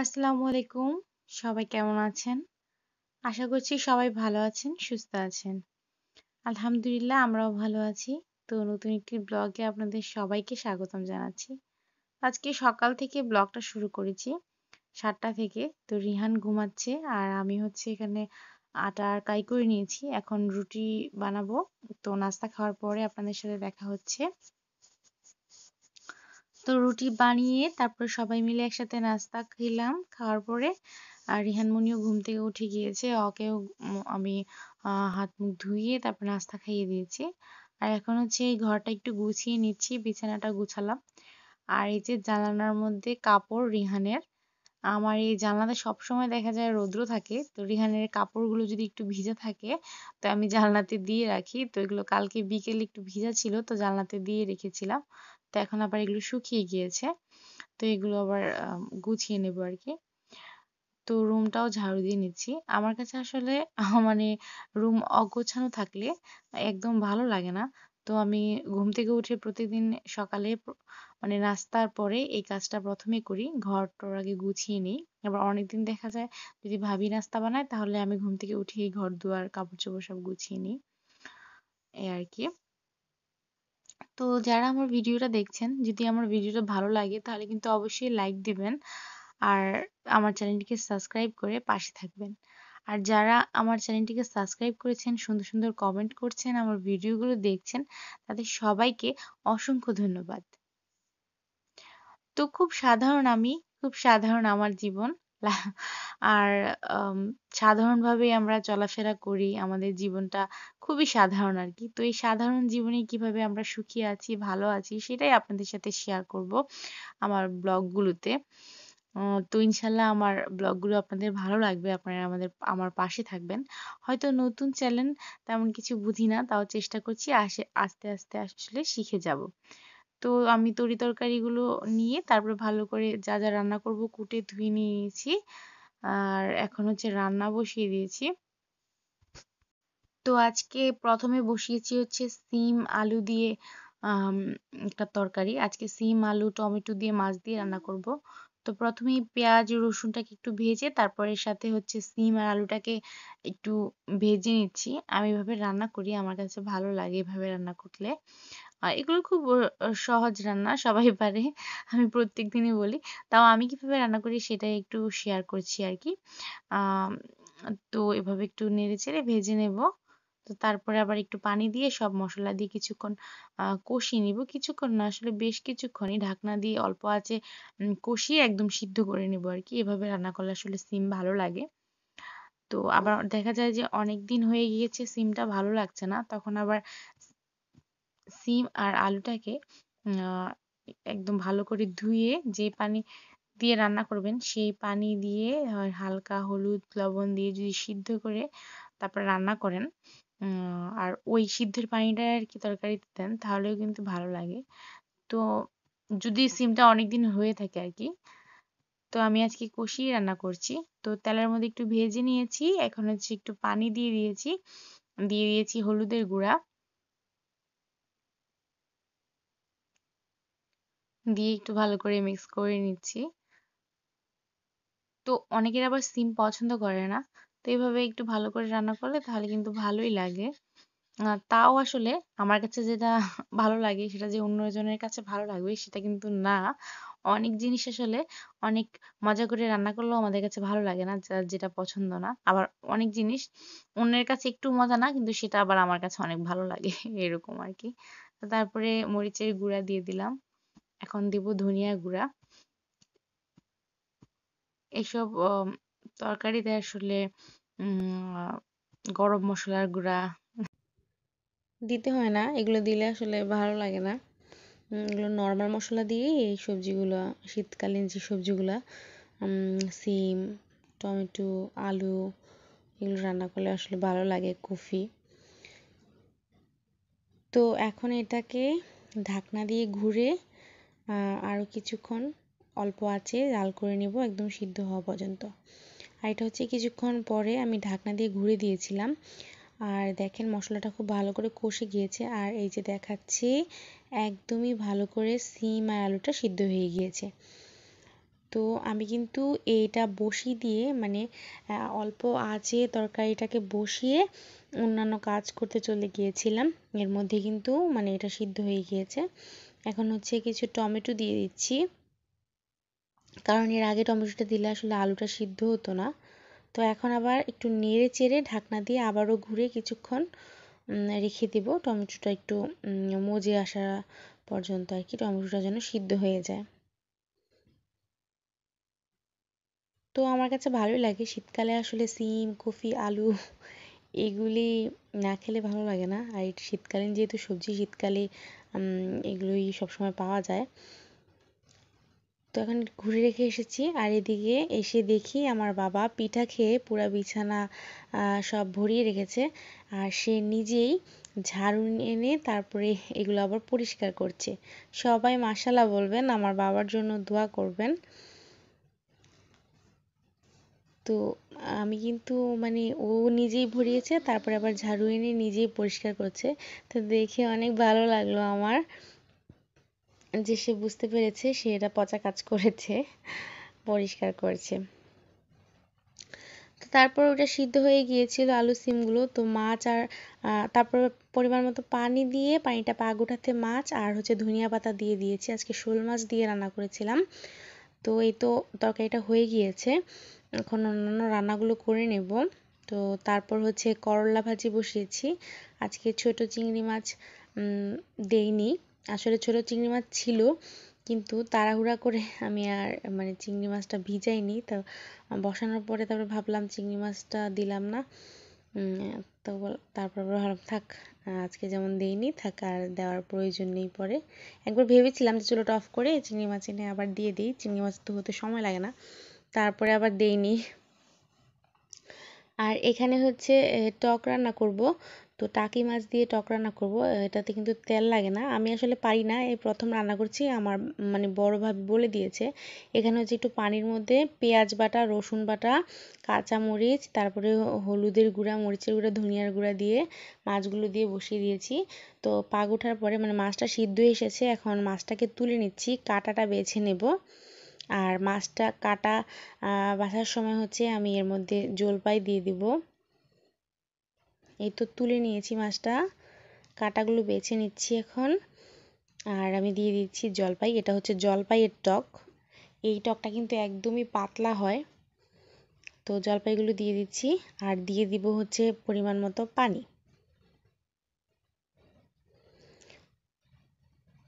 আসসালামু আলাইকুম সবাই কেমন আছেন আশা করছি সবাই ভালো আছেন সুস্থ আছেন আলহামদুলিল্লাহ আমরাও ভালো আছি তো নতুন একটি ব্লগে আপনাদের সবাইকে স্বাগতম জানাচ্ছি আজকে সকাল থেকে ব্লগটা শুরু করেছি সাতটা থেকে তো রিহান ঘুমাচ্ছে আর আমি হচ্ছে এখানে আটা আর কাই করে নিয়েছি এখন রুটি বানাবো তো নাস্তা খাওয়ার পরে আপনাদের সাথে দেখা হচ্ছে তো রুটি বানিয়ে তারপরে সবাই মিলে একসাথে নাস্তা খেলাম খাওয়ার পরে আর রিহানমণিও ঘুম থেকে উঠে গিয়েছে ওকেও আমি হাত মুখ ধুইয়ে তারপর নাস্তা খাইয়ে দিয়েছি আর এখন হচ্ছে এই ঘরটা একটু গুছিয়ে নিচ্ছি বিছানাটা গুছালাম আর এই যে জানালার মধ্যে কাপড় রিহানের আমার এই জানলাতে সবসময় দেখা যায় রৌদ্র থাকে তো রিহানের কাপড়গুলো যদি একটু ভিজা থাকে তো আমি জানলাতে দিয়ে রাখি তো এগুলো কালকে বিকেলে একটু ভিজা ছিল তো জানলাতে দিয়ে রেখেছিলাম তো এখন আবার এগুলো শুকিয়ে গিয়েছে তো এগুলো আবার গুছিয়ে নেবো আর কি তো রুমটাও ঝাড়ু দিয়ে নিচ্ছি আমার কাছে আসলে মানে রুম অগোছানো থাকলে একদম ভালো লাগে না তো আমি ঘুম থেকে উঠে প্রতিদিন সকালে মানে নাস্তার পরে এই কাজটা প্রথমে করি ঘর টর আগে গুছিয়ে নিই আবার অনেকদিন দেখা যায় যদি ভাবি নাস্তা বানায় তাহলে আমি ঘুম থেকে উঠেই ঘর দুয়ার কাপড় চোপড় সব গুছিয়ে নিই এই আর কি তো যারা আমার ভিডিওটা দেখছেন যদি আমার ভিডিওটা ভালো লাগে তাহলে কিন্তু অবশ্যই লাইক দিবেন আর আমার চ্যানেলটিকে সাবস্ক্রাইব করে পাশে থাকবেন আর যারা আমার চ্যানেলটিকে সাবস্ক্রাইব করেছেন সুন্দর সুন্দর কমেন্ট করছেন আমার ভিডিওগুলো দেখছেন তাদের সবাইকে অসংখ্য ধন্যবাদ তো খুব সাধারণ আমি খুব সাধারণ আমার জীবন আর সাধারণভাবেই আমরা চলাফেরা করি আমাদের জীবনটা খুবই সাধারণ আর কি তো এই সাধারণ জীবনে কিভাবে আমরা সুখী আছি ভালো আছি সেটাই আপনাদের সাথে শেয়ার করব আমার ব্লগগুলোতে তো ইনশাল্লাহ আমার ব্লগগুলো আপনাদের ভালো লাগবে আপনারা আমাদের আমার পাশে থাকবেন হয়তো নতুন চ্যানেল তেমন কিছু বুঝি না তাও চেষ্টা করছি আসে আস্তে আস্তে আসলে শিখে যাব তো আমি তরি তরকারিগুলো নিয়ে তারপর ভালো করে যা যা রান্না করব কুটে ধুয়ে নিয়েছি আর এখন হচ্ছে রান্না বসিয়ে দিয়েছি তো আজকে প্রথমে বসিয়েছি হচ্ছে সিম আলু দিয়ে একটা তরকারি আজকে সিম আলু টমেটো দিয়ে মাছ দিয়ে রান্না করব তো প্রথমেই পেঁয়াজ রসুনটাকে একটু ভেজে তারপরে সাথে হচ্ছে সিম আর আলুটাকে একটু ভেজে নিচ্ছি আমি এভাবে রান্না করি আমার কাছে ভালো লাগে এভাবে রান্না করলে এগুলো খুব সহজ রান্না সবাই পারে আমি প্রত্যেক দিনই বলি তাও আমি কিভাবে রান্না করি সেটা একটু শেয়ার করছি আর কি তো এভাবে একটু নেড়ে চেড়ে ভেজে নেব তো তারপরে আবার একটু পানি দিয়ে সব মশলা দিয়ে কিছুক্ষণ কষিয়ে নিব কিছুক্ষণ না আসলে বেশ কিছুক্ষণই ঢাকনা দিয়ে অল্প আঁচে কষিয়ে একদম সিদ্ধ করে নেব আর কি এভাবে রান্না করলে আসলে সিম ভালো লাগে তো আবার দেখা যায় যে অনেক দিন হয়ে গিয়েছে সিমটা ভালো লাগছে না তখন আবার সিম আর আলুটাকে আহ একদম ভালো করে ধুয়ে যে পানি দিয়ে রান্না করবেন সেই পানি দিয়ে হালকা হলুদ লবণ দিয়ে যদি সিদ্ধ করে তারপর রান্না করেন উম আর ওই সিদ্ধের পানিটা আর কি তরকারিতে দেন তাহলেও কিন্তু ভালো লাগে তো যদি সিমটা অনেকদিন হয়ে থাকে আর কি তো আমি আজকে কষিয়ে রান্না করছি তো তেলের মধ্যে একটু ভেজে নিয়েছি এখন হচ্ছে একটু পানি দিয়ে দিয়েছি দিয়ে দিয়েছি হলুদের গুঁড়া দিয়ে একটু ভালো করে মিক্স করে নিচ্ছি তো অনেকের আবার সিম পছন্দ করে না তো এইভাবে একটু ভালো করে রান্না করলে তাহলে কিন্তু ভালোই লাগে তাও আসলে আমার কাছে যেটা ভালো লাগে সেটা যে অন্যজনের কাছে ভালো লাগবে সেটা কিন্তু না অনেক জিনিস আসলে অনেক মজা করে রান্না করলেও আমাদের কাছে ভালো লাগে না যার যেটা পছন্দ না আবার অনেক জিনিস অন্যের কাছে একটু মজা না কিন্তু সেটা আবার আমার কাছে অনেক ভালো লাগে এরকম আর কি তারপরে মরিচের গুঁড়া দিয়ে দিলাম এখন দিব ধনিয়া গুঁড়া এইসব তরকারিতে আসলে গরম মশলার গুঁড়া দিতে হয় না এগুলো দিলে আসলে ভালো লাগে না এগুলো নর্মাল মশলা দিয়েই এই সবজিগুলো শীতকালীন যে সবজিগুলো সিম টমেটো আলু এগুলো রান্না করলে আসলে ভালো লাগে কফি তো এখন এটাকে ঢাকনা দিয়ে ঘুরে আরও কিছুক্ষণ অল্প আঁচে জাল করে নেবো একদম সিদ্ধ হওয়া পর্যন্ত আর এটা হচ্ছে কিছুক্ষণ পরে আমি ঢাকনা দিয়ে ঘুরে দিয়েছিলাম আর দেখেন মশলাটা খুব ভালো করে কষে গিয়েছে আর এই যে দেখাচ্ছি একদমই ভালো করে সিম আর আলুটা সিদ্ধ হয়ে গিয়েছে তো আমি কিন্তু এটা বসি দিয়ে মানে অল্প আঁচে তরকারিটাকে বসিয়ে অন্যান্য কাজ করতে চলে গিয়েছিলাম এর মধ্যে কিন্তু মানে এটা সিদ্ধ হয়ে গিয়েছে এখন হচ্ছে কিছু টমেটো দিয়ে দিচ্ছি কারণ এর আগে টমেটোটা দিলে আসলে আলুটা সিদ্ধ হতো না তো এখন আবার একটু নেড়ে চেড়ে ঢাকনা দিয়ে আবারও ঘুরে কিছুক্ষণ রেখে দিব টমেটোটা একটু মজে আসা পর্যন্ত আর কি টমেটোটা যেন সিদ্ধ হয়ে যায় তো আমার কাছে ভালোই লাগে শীতকালে আসলে সিম কফি আলু এগুলি না খেলে ভালো লাগে না আর এটা শীতকালীন যেহেতু সবজি শীতকালে এগুলোই সবসময় পাওয়া যায় তো এখন ঘুরে রেখে এসেছি আর এদিকে এসে দেখি আমার বাবা পিঠা খেয়ে পুরা বিছানা সব ভরিয়ে রেখেছে আর সে নিজেই ঝাড়ু এনে তারপরে এগুলো আবার পরিষ্কার করছে সবাই মাসালা বলবেন আমার বাবার জন্য দোয়া করবেন তো আমি কিন্তু মানে ও নিজেই ভরিয়েছে তারপর আবার ঝাড়ু এনে নিজেই পরিষ্কার করছে তো দেখে অনেক ভালো লাগলো আমার যে সে বুঝতে পেরেছে সে এটা পচা কাজ করেছে পরিষ্কার করছে তারপর ওটা সিদ্ধ হয়ে গিয়েছিল আলু সিমগুলো তো মাছ আর তারপর পরিমাণ মতো পানি দিয়ে পানিটা পা গোটাতে মাছ আর হচ্ছে ধনিয়া পাতা দিয়ে দিয়েছি আজকে শোল মাছ দিয়ে রান্না করেছিলাম তো এই তো তরকারিটা হয়ে গিয়েছে এখন অন্যান্য রান্নাগুলো করে নেব তো তারপর হচ্ছে করলা ভাজি বসিয়েছি আজকে ছোট চিংড়ি মাছ দেইনি আসলে ছোট চিংড়ি মাছ ছিল কিন্তু তাড়াহুড়া করে আমি আর মানে চিংড়ি মাছটা ভিজাইনি তো বসানোর পরে তারপরে ভাবলাম চিংড়ি মাছটা দিলাম না তো তারপর ভাবলাম থাক আজকে যেমন দিইনি থাক আর দেওয়ার প্রয়োজন নেই পরে একবার ভেবেছিলাম যে চুলোটা অফ করে চিংড়ি মাছ এনে আবার দিয়ে দিই চিংড়ি মাছ তো হতে সময় লাগে না তারপরে আবার দেইনি আর এখানে হচ্ছে টক রান্না করবো তো টাকি মাছ দিয়ে টক রান্না করব এটাতে কিন্তু তেল লাগে না আমি আসলে পারি না এই প্রথম রান্না করছি আমার মানে বড়োভাবে বলে দিয়েছে এখানে হচ্ছে একটু পানির মধ্যে পেঁয়াজ বাটা রসুন বাটা কাঁচা মরিচ তারপরে হলুদের গুঁড়া মরিচের গুঁড়া ধনিয়ার গুঁড়া দিয়ে মাছগুলো দিয়ে বসিয়ে দিয়েছি তো পাক ওঠার পরে মানে মাছটা সিদ্ধ এসেছে এখন মাছটাকে তুলে নিচ্ছি কাটাটা বেছে নেব আর মাছটা কাটা বাছার সময় হচ্ছে আমি এর মধ্যে জলপাই দিয়ে দিব এই তো তুলে নিয়েছি মাছটা কাটাগুলো বেছে নিচ্ছি এখন আর আমি দিয়ে দিচ্ছি জলপাই এটা হচ্ছে জলপাইয়ের টক এই টকটা কিন্তু একদমই পাতলা হয় তো জলপাইগুলো দিয়ে দিচ্ছি আর দিয়ে দিব হচ্ছে পরিমাণ মতো পানি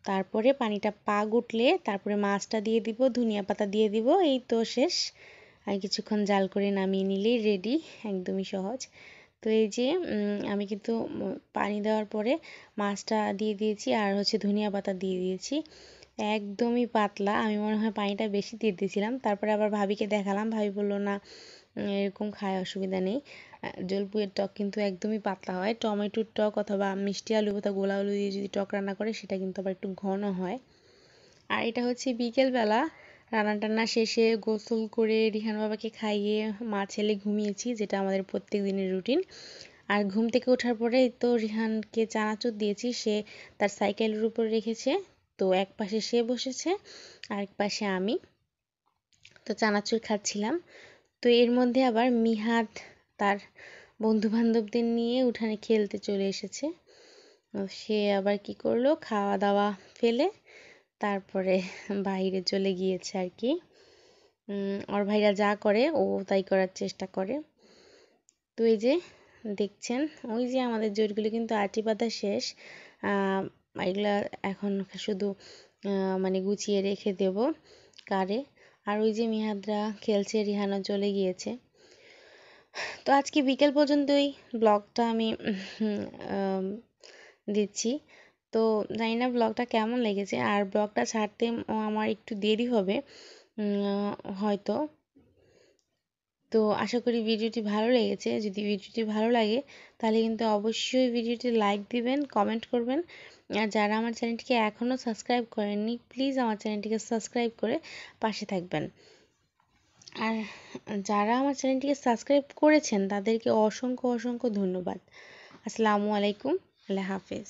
তারপরে পানিটা পা গুটলে তারপরে মাছটা দিয়ে দিব ধনিয়া পাতা দিয়ে দিব এই তো শেষ আর কিছুক্ষণ জাল করে নামিয়ে নিলেই রেডি একদমই সহজ তো এই যে আমি কিন্তু পানি দেওয়ার পরে মাছটা দিয়ে দিয়েছি আর হচ্ছে ধনিয়া পাতা দিয়ে দিয়েছি একদমই পাতলা আমি মনে হয় পানিটা বেশি দিয়ে দিয়েছিলাম তারপরে আবার ভাবিকে দেখালাম ভাবি বললো না এরকম খায় অসুবিধা নেই জলপুয়ের টক কিন্তু একদমই পাতলা হয় টমেটোর টক অথবা মিষ্টি আলু বা গোলা আলু দিয়ে যদি টক রান্না করে সেটা কিন্তু আবার একটু ঘন হয় আর এটা হচ্ছে বিকেলবেলা রান্না টান্না শেষে গোসল করে রিহান বাবাকে খাইয়ে মা ছেলে ঘুমিয়েছি যেটা আমাদের প্রত্যেক দিনের রুটিন আর ঘুম থেকে ওঠার পরে তো রিহানকে চানাচুর দিয়েছি সে তার সাইকেলের উপর রেখেছে তো এক পাশে সে বসেছে আর এক পাশে আমি তো চানাচুর খাচ্ছিলাম তো এর মধ্যে আবার মিহাত তার বন্ধু বান্ধবদের নিয়ে উঠানে খেলতে চলে এসেছে সে আবার কি করলো খাওয়া দাওয়া ফেলে তারপরে বাইরে চলে গিয়েছে আর কি ওর ভাইরা যা করে ও তাই করার চেষ্টা করে তো এই যে দেখছেন ওই যে আমাদের জোরগুলো কিন্তু আটি বাঁধা শেষ এগুলা এখন শুধু মানে গুছিয়ে রেখে দেব কারে আর ওই যে মিহাদরা খেলছে রিহানা চলে গিয়েছে তো আজকে বিকেল পর্যন্তই ব্লগটা আমি দিচ্ছি তো জানি না ব্লগটা কেমন লেগেছে আর ব্লগটা ছাড়তে আমার একটু দেরি হবে হয়তো তো আশা করি ভিডিওটি ভালো লেগেছে যদি ভিডিওটি ভালো লাগে তাহলে কিন্তু অবশ্যই ভিডিওটি লাইক দিবেন কমেন্ট করবেন আর যারা আমার চ্যানেলটিকে এখনও সাবস্ক্রাইব করেননি প্লিজ আমার চ্যানেলটিকে সাবস্ক্রাইব করে পাশে থাকবেন আর যারা আমার চ্যানেলটিকে সাবস্ক্রাইব করেছেন তাদেরকে অসংখ্য অসংখ্য ধন্যবাদ আসসালামু আলাইকুম আল্লাহ হাফেজ